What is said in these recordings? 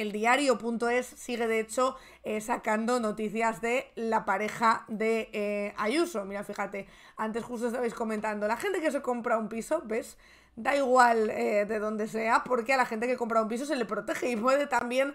el diario.es sigue de hecho eh, sacando noticias de la pareja de eh, Ayuso. Mira, fíjate, antes justo estabais comentando, la gente que se compra un piso, ¿ves? da igual eh, de dónde sea, porque a la gente que compra un piso se le protege y puede también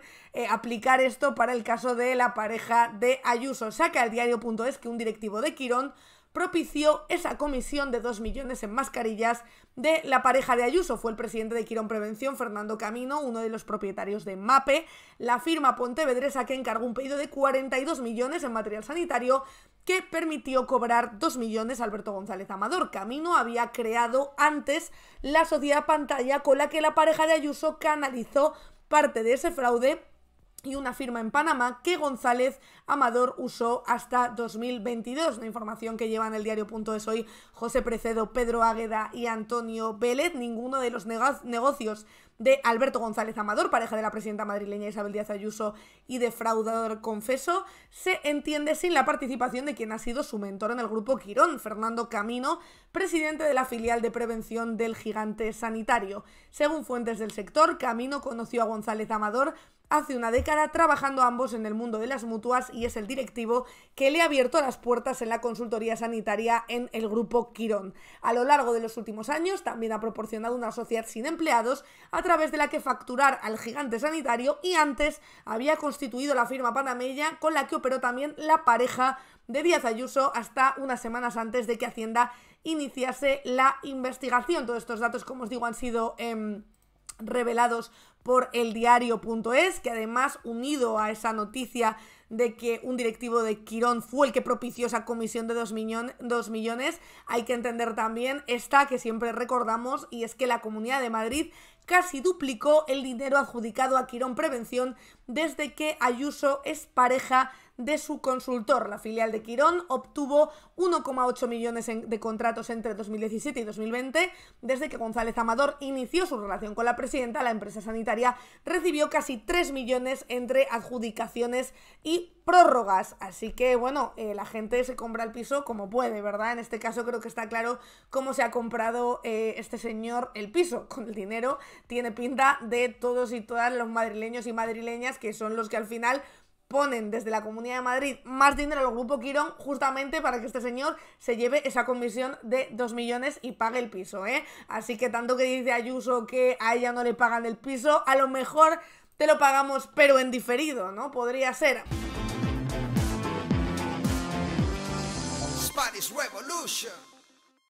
aplicar esto para el caso de la pareja de Ayuso. Saca el diario.es que un directivo de Quirón propició esa comisión de 2 millones en mascarillas de la pareja de Ayuso. Fue el presidente de Quirón Prevención, Fernando Camino, uno de los propietarios de MAPE, la firma pontevedresa que encargó un pedido de 42 millones en material sanitario que permitió cobrar 2 millones a Alberto González Amador. Camino había creado antes la sociedad pantalla con la que la pareja de Ayuso canalizó parte de ese fraude y una firma en Panamá que González Amador usó hasta 2022. ...una información que llevan el de hoy José Precedo, Pedro Águeda y Antonio Vélez. Ninguno de los negocios de Alberto González Amador, pareja de la presidenta madrileña Isabel Díaz Ayuso y defraudador confeso, se entiende sin la participación de quien ha sido su mentor en el grupo Quirón, Fernando Camino, presidente de la filial de prevención del gigante sanitario. Según fuentes del sector, Camino conoció a González Amador hace una década trabajando ambos en el mundo de las mutuas y es el directivo que le ha abierto las puertas en la consultoría sanitaria en el grupo Quirón. A lo largo de los últimos años también ha proporcionado una sociedad sin empleados a través de la que facturar al gigante sanitario y antes había constituido la firma panameña con la que operó también la pareja de Díaz Ayuso hasta unas semanas antes de que Hacienda iniciase la investigación. Todos estos datos, como os digo, han sido... Em, revelados por eldiario.es, que además unido a esa noticia de que un directivo de Quirón fue el que propició esa comisión de 2 millones, hay que entender también esta que siempre recordamos y es que la Comunidad de Madrid casi duplicó el dinero adjudicado a Quirón Prevención desde que Ayuso es pareja de su consultor. La filial de Quirón obtuvo 1,8 millones de contratos entre 2017 y 2020. Desde que González Amador inició su relación con la presidenta, la empresa sanitaria recibió casi 3 millones entre adjudicaciones y prórrogas. Así que bueno, eh, la gente se compra el piso como puede, ¿verdad? En este caso creo que está claro cómo se ha comprado eh, este señor el piso. Con el dinero tiene pinta de todos y todas los madrileños y madrileñas que son los que al final ponen desde la Comunidad de Madrid más dinero al Grupo Quirón justamente para que este señor se lleve esa comisión de 2 millones y pague el piso, ¿eh? Así que tanto que dice Ayuso que a ella no le pagan el piso, a lo mejor te lo pagamos pero en diferido, ¿no? Podría ser.